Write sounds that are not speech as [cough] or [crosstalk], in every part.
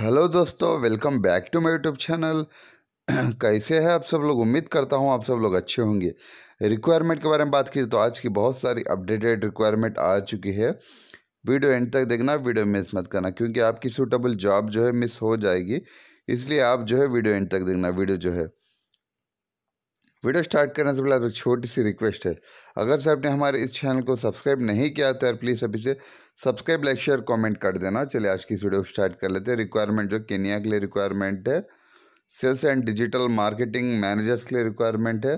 hello दोस्तों welcome back to my YouTube channel [clears throat] कैसे हैं आप सब लोग उम्मीद करता हूं आप सब लोग अच्छे होंगे रिक्वायरमेंट के बारे में बात की तो आज की बहुत सारी अपडेटेड रिक्वायरमेंट आ चुकी है वीडियो एंड तक देखना वीडियो मिस मत करना क्योंकि आपकी सूटेबल जॉब जो है मिस हो जाएगी इसलिए आप जो है वीडियो एंड तक देखना वीडियो जो है वीडियो स्टार्ट करने से पहले तो छोटी सी रिक्वेस्ट है अगर सर आपने हमारे इस चैनल को सब्सक्राइब नहीं किया तो यार प्लीज़ अभी से सब्सक्राइब लाइक शेयर कमेंट कर देना चलिए आज की इस वीडियो स्टार्ट कर लेते हैं रिक्वायरमेंट जो केनिया के लिए रिक्वायरमेंट है sales and digital marketing managers के लिए रिक्वायरमेंट है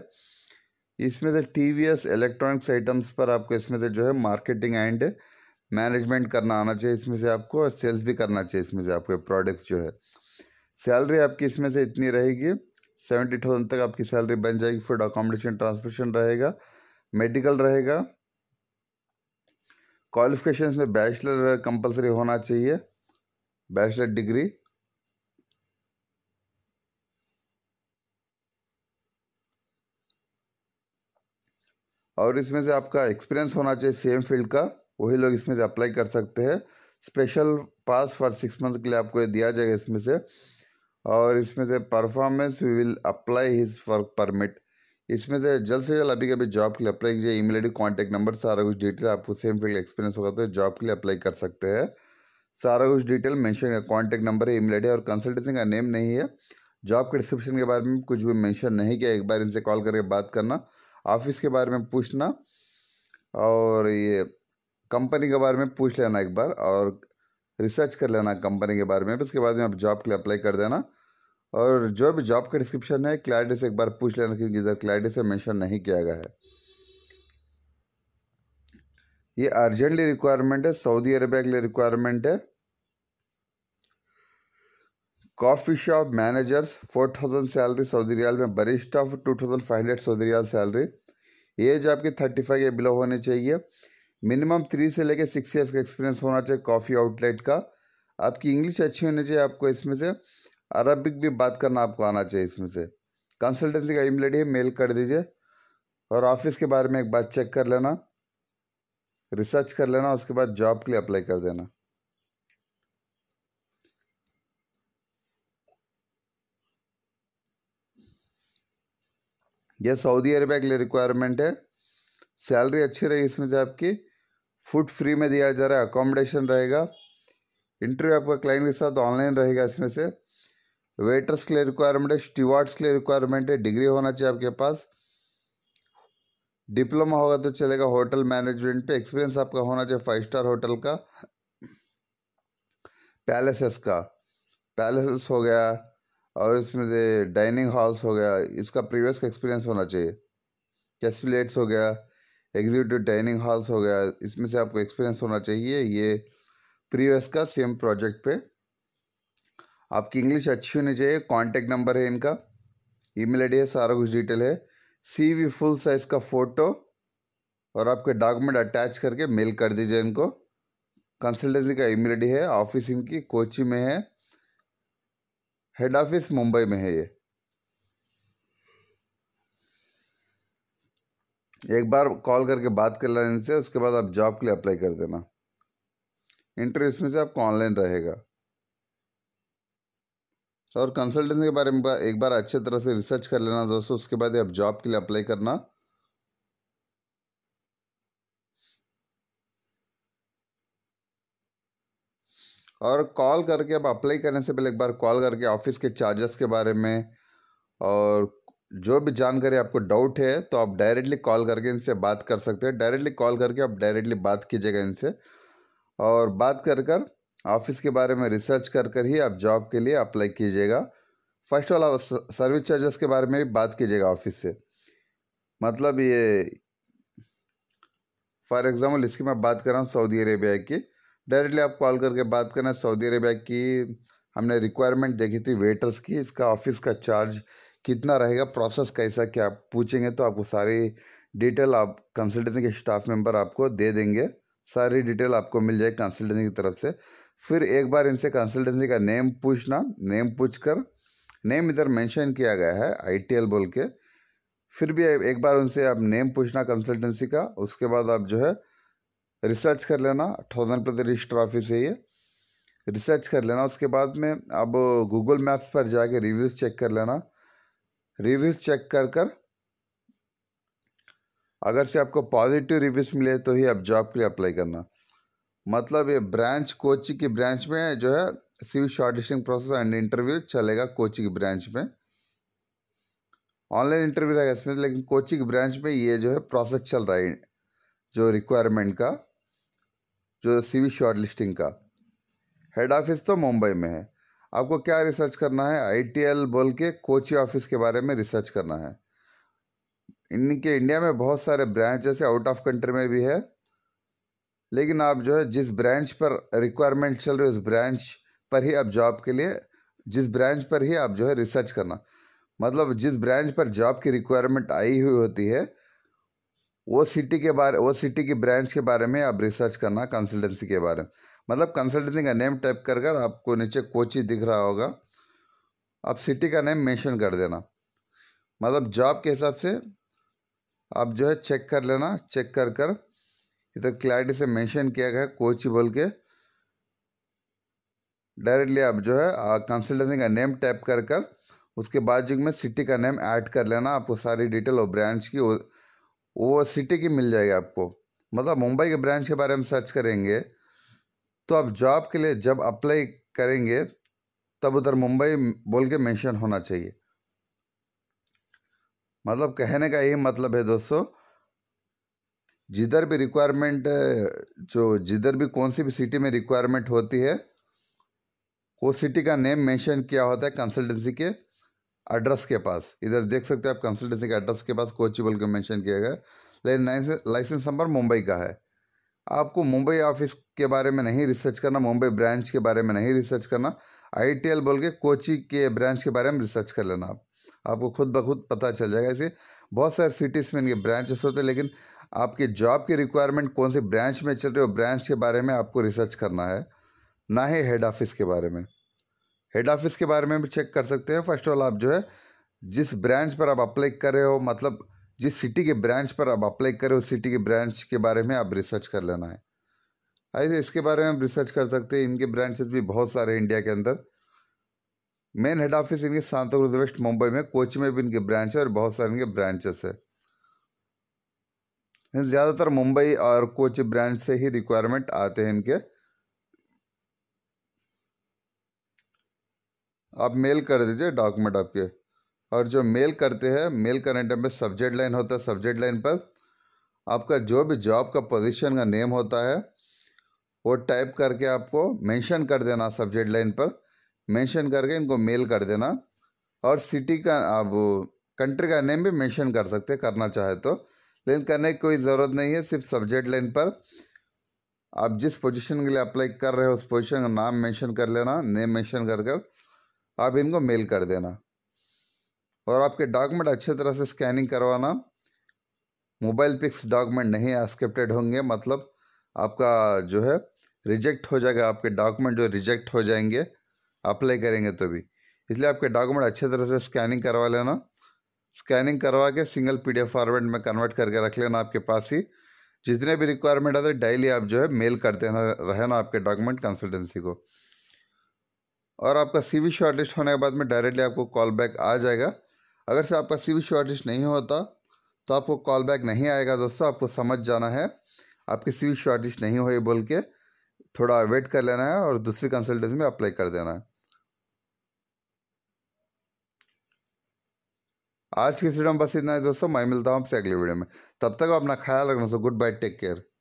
इसमें से T V S electronics items पर आपको इसमें से जो है मार्केटिंग एंड मैनेजमेंट करना आना चाहिए इसमें से आपको और सेल्स भी करना चाहिए इसमें से आपके प्रोडक्ट्स जो है सैलरी आपकी इसमें से इतनी रहेगी सेवेंटी थाउजेंड तक आपकी सैलरी बन जाएगी फूड अकोमोडेशन ट्रांसपोर्टेशन रहेगा मेडिकल रहेगा क्वालिफिकेशन में बैचलर कंपलसरी होना चाहिए बैचलर डिग्री और इसमें से आपका एक्सपीरियंस होना चाहिए सेम फील्ड का वही लोग इसमें से अप्लाई कर सकते हैं special pass for six month के लिए आपको ये दिया जाएगा इसमें से और इसमें से performance we will apply his work permit इसमें से जल्द से जल्द अभी कभी जॉब के लिए अप्लाई कीजिए ईमेल आईडी कांटेक्ट नंबर सारा कुछ डिटेल आपको सेम फील्ड एक्सपीरियंस होगा तो जॉब के लिए अप्लाई कर सकते हैं सारा कुछ डिटेल मैंशन कॉन्टैक्ट नंबर है ईमेल आई और कंसल्टेंसी का नेम नहीं है जॉब के डिस्क्रिप्शन के बारे में कुछ भी मैंशन नहीं किया एक बार इनसे कॉल करके बात करना ऑफिस के बारे में पूछना और ये कंपनी के बारे में पूछ लेना एक बार और रिसर्च कर लेना कंपनी के बारे में उसके बाद में आप जॉब के लिए अप्लाई कर देना और जो भी जॉब का डिस्क्रिप्शन है क्लाइडे से एक बार पूछ लेना क्योंकि इधर क्लाइडे से मेंशन नहीं किया गया है ये अर्जेंटली रिक्वायरमेंट है सऊदी अरेबिया के लिए रिक्वायरमेंट है coffee shop managers four thousand salary Saudi riyal में of two thousand five hundred Saudi riyal salary age आपकी थर्टी फाइव या बिलो होनी चाहिए मिनिमम थ्री से लेकर सिक्स ईयर्स का एक्सपीरियंस होना चाहिए कॉफ़ी आउटलेट का आपकी इंग्लिश अच्छी होनी चाहिए आपको इसमें से अरबिक भी बात करना आपको आना चाहिए इसमें से कंसल्टेंसी का ईमेल आई मेल कर दीजिए और ऑफिस के बारे में एक बार चेक कर लेना रिसर्च कर लेना उसके बाद जॉब के लिए अप्लाई कर देना यह सऊदी अरेबिया के लिए रिक्वायरमेंट है सैलरी अच्छी रही इसमें से आपकी फूड फ्री में दिया जा रहा है अकोमोडेशन रहेगा इंटरव्यू आपका क्लाइंट के साथ ऑनलाइन रहेगा इसमें से वेटर्स के लिए रिक्वायरमेंट है स्टीवार्ड्स के लिए रिक्वायरमेंट है डिग्री होना चाहिए आपके पास डिप्लोमा होगा तो चलेगा होटल मैनेजमेंट पे एक्सपीरियंस आपका होना चाहिए फाइव स्टार होटल का पैलेसेस का पैलेसेस हो गया और इसमें से डाइनिंग हॉल्स हो गया इसका प्रीवियस का एक्सपीरियंस होना चाहिए कैसुलेट्स हो गया एग्जीक्यूटिव डाइनिंग हॉल्स हो गया इसमें से आपको एक्सपीरियंस होना चाहिए ये प्रीवियस का सेम प्रोजेक्ट पे आपकी इंग्लिश अच्छी होनी चाहिए कॉन्टेक्ट नंबर है इनका ईमेल आईडी है सारा कुछ डिटेल है सी वी फुल साइज़ का फ़ोटो और आपके डॉक्यूमेंट अटैच करके मेल कर दीजिए इनको कंसल्टेंसी का ईमेल आईडी है ऑफिस इनकी कोची में है हेड ऑफिस मुंबई में है ये एक बार कॉल करके बात कर लेना इनसे उसके बाद आप जॉब के लिए अप्लाई कर देना इंटरव्यू इसमें से आपको ऑनलाइन रहेगा और कंसल्टेंसी के बारे में एक बार अच्छे तरह से रिसर्च कर लेना दोस्तों उसके बाद आप जॉब के लिए अप्लाई करना और कॉल करके अब अप्लाई करने से पहले एक बार कॉल करके ऑफिस के चार्जेस के बारे में और जो भी जानकारी आपको डाउट है तो आप डायरेक्टली कॉल करके इनसे बात कर सकते हैं डायरेक्टली कॉल करके आप डायरेक्टली बात कीजिएगा इनसे और बात कर कर ऑफिस के बारे में रिसर्च कर कर ही आप जॉब के लिए अप्लाई कीजिएगा फर्स्ट ऑल आप सर्विस चार्जेस के बारे में भी बात कीजिएगा ऑफिस से मतलब ये फॉर एग्ज़ाम्पल इसकी मैं बात कर रहा हूँ सऊदी अरेबिया की डायरेक्टली आप कॉल करके बात करना सऊदी अरेबिया की हमने रिक्वायरमेंट देखी थी वेटर्स की इसका ऑफिस का चार्ज कितना रहेगा प्रोसेस कैसा क्या आप पूछेंगे तो आपको सारी डिटेल आप कंसल्टेंसी के स्टाफ मेंबर आपको दे देंगे सारी डिटेल आपको मिल जाएगी कंसल्टेंसी की तरफ से फिर एक बार इनसे कंसल्टेंसी का नेम पूछना नेम पूछ कर नेम इधर मेंशन किया गया है आईटीएल बोल के फिर भी एक बार उनसे आप नेम पूछना कंसल्टेंसी का उसके बाद आप जो है रिसर्च कर लेना थाउजेंड प्रति रजिस्टर ऑफिस है ये रिसर्च कर लेना उसके बाद में अब गूगल मैप्स पर जाके रिव्यूज़ चेक कर लेना रिव्यूज़ चेक कर कर अगर से आपको पॉजिटिव रिव्यूज़ मिले तो ही आप जॉब के लिए अप्लाई करना मतलब ये ब्रांच कोची की ब्रांच में जो है C short listing process and interview चलेगा कोची की ब्रांच में ऑनलाइन इंटरव्यू रहेगा इसमें लेकिन कोची की ब्रांच में ये जो है प्रोसेस चल रहा है जो रिक्वायरमेंट का जो सी शॉर्ट लिस्टिंग का हेड ऑफिस तो मुंबई में है आपको क्या रिसर्च करना है आईटीएल बोल के कोची ऑफिस के बारे में रिसर्च करना है इनके इंडिया में बहुत सारे ब्रांचेस आउट ऑफ कंट्री में भी है लेकिन आप जो है जिस ब्रांच पर रिक्वायरमेंट चल रही है उस ब्रांच पर ही आप जॉब के लिए जिस ब्रांच पर ही आप जो है रिसर्च करना मतलब जिस ब्रांच पर जॉब की रिक्वायरमेंट आई हुई होती है वो सिटी के बारे वो सिटी की ब्रांच के बारे में आप रिसर्च करना कंसल्टेंसी के बारे में मतलब कंसल्टेंसी का नेम टाइप कर कर आपको नीचे कोची दिख रहा होगा आप सिटी का नेम मेंशन कर देना मतलब जॉब के हिसाब से आप जो है चेक कर लेना चेक कर कर इधर क्लैरिटी से मेंशन किया गया कोच कोची बोल के डायरेक्टली आप जो है कंसल्टेंसी का नेम टैप कर कर उसके बाद जो में सिटी का नेम ऐड कर लेना आपको सारी डिटेल और ब्रांच की वो सिटी की मिल जाएगी आपको मतलब मुंबई के ब्रांच के बारे में सर्च करेंगे तो आप जॉब के लिए जब अप्लाई करेंगे तब उधर मुंबई बोल के मेंशन होना चाहिए मतलब कहने का यही मतलब है दोस्तों जिधर भी रिक्वायरमेंट जो जिधर भी कौन सी भी सिटी में रिक्वायरमेंट होती है वो सिटी का नेम मेंशन किया होता है कंसल्टेंसी के एड्रेस के पास इधर देख सकते हो आप कंसल्टेंसी के एड्रेस के पास कोचिबल को मेंशन किया गया लेकिन लाइसेंस नंबर मुंबई का है आपको मुंबई ऑफिस के बारे में नहीं रिसर्च करना मुंबई ब्रांच के बारे में नहीं रिसर्च करना आईटीएल बोल के कोची के ब्रांच के बारे में रिसर्च कर लेना आप आपको खुद ब खुद पता चल जाएगा ऐसे बहुत सारे सिटीज़ में इनके ब्रांचेस होते हैं लेकिन आपके जॉब की रिक्वायरमेंट कौन से ब्रांच में चल रही हो ब्रांच के बारे में आपको रिसर्च करना है ना ही हेड ऑफिस के बारे में हेड ऑफिस के बारे में भी चेक कर सकते हैं फर्स्ट ऑल आप जो है जिस ब्रांच पर आप अप्लाई कर रहे हो मतलब जिस सिटी के ब्रांच पर आप अप्लाई कर रहे हो सिटी के ब्रांच के बारे में आप रिसर्च कर लेना है ऐसे इसके बारे में रिसर्च कर सकते हैं इनके ब्रांचेस भी बहुत सारे हैं इंडिया के अंदर मेन हेड ऑफिस इनके सांता क्रूज वेस्ट मुंबई में कोची में भी इनके ब्रांच है और बहुत सारे इनके ब्रांचेस है ज़्यादातर मुंबई और कोच ब्रांच से ही रिक्वायरमेंट आते हैं इनके आप मेल कर दीजिए डॉक्यूमेंट आपके और जो मेल करते हैं मेल करने टाइम पे सब्जेक्ट लाइन होता है सब्जेक्ट लाइन पर आपका जो भी जॉब का पोजीशन का नेम होता है वो टाइप करके आपको मेंशन कर देना सब्जेक्ट लाइन पर मेंशन करके इनको मेल कर देना और सिटी का आप कंट्री का नेम भी मेंशन कर सकते करना चाहे तो लेकिन करने की कोई ज़रूरत नहीं है सिर्फ सब्जेक्ट लाइन पर आप जिस पोजीशन के लिए अप्लाई कर रहे हो उस पोजीशन का नाम मेंशन कर लेना नेम मेंशन कर कर आप इनको मेल कर देना और आपके डॉक्यूमेंट अच्छे तरह से स्कैनिंग करवाना मोबाइल पिक्स डॉक्यूमेंट नहीं एक्सेप्टेड होंगे मतलब आपका जो है रिजेक्ट हो जाएगा आपके डॉक्यूमेंट जो रिजेक्ट हो जाएंगे अप्लाई करेंगे तो भी इसलिए आपके डॉक्यूमेंट अच्छे तरह से स्कैनिंग करवा लेना स्कैनिंग करवा के सिंगल पीडीएफ फॉर्मेट में कन्वर्ट करके रख लेना आपके पास ही जितने भी रिक्वायरमेंट आते डेली आप जो है मेल करते हैं रहना आपके डॉक्यूमेंट कंसल्टेंसी को और आपका सी वी शॉर्टलिस्ट होने के बाद में डायरेक्टली आपको कॉल बैक आ जाएगा अगर से आपका सी वी शॉर्टलिस्ट नहीं होता तो आपको कॉल बैक नहीं आएगा दोस्तों आपको समझ जाना है आपकी वी शॉर्टलिस्ट नहीं हुई बोल के थोड़ा वेट कर लेना है और दूसरी कंसल्टेंसी में अप्लाई कर देना है आज की इस वीडियो में बस इतना है दोस्तों मैं मिलता हूँ आपसे अगली वीडियो में तब तक अपना ख्याल रखना so good bye take care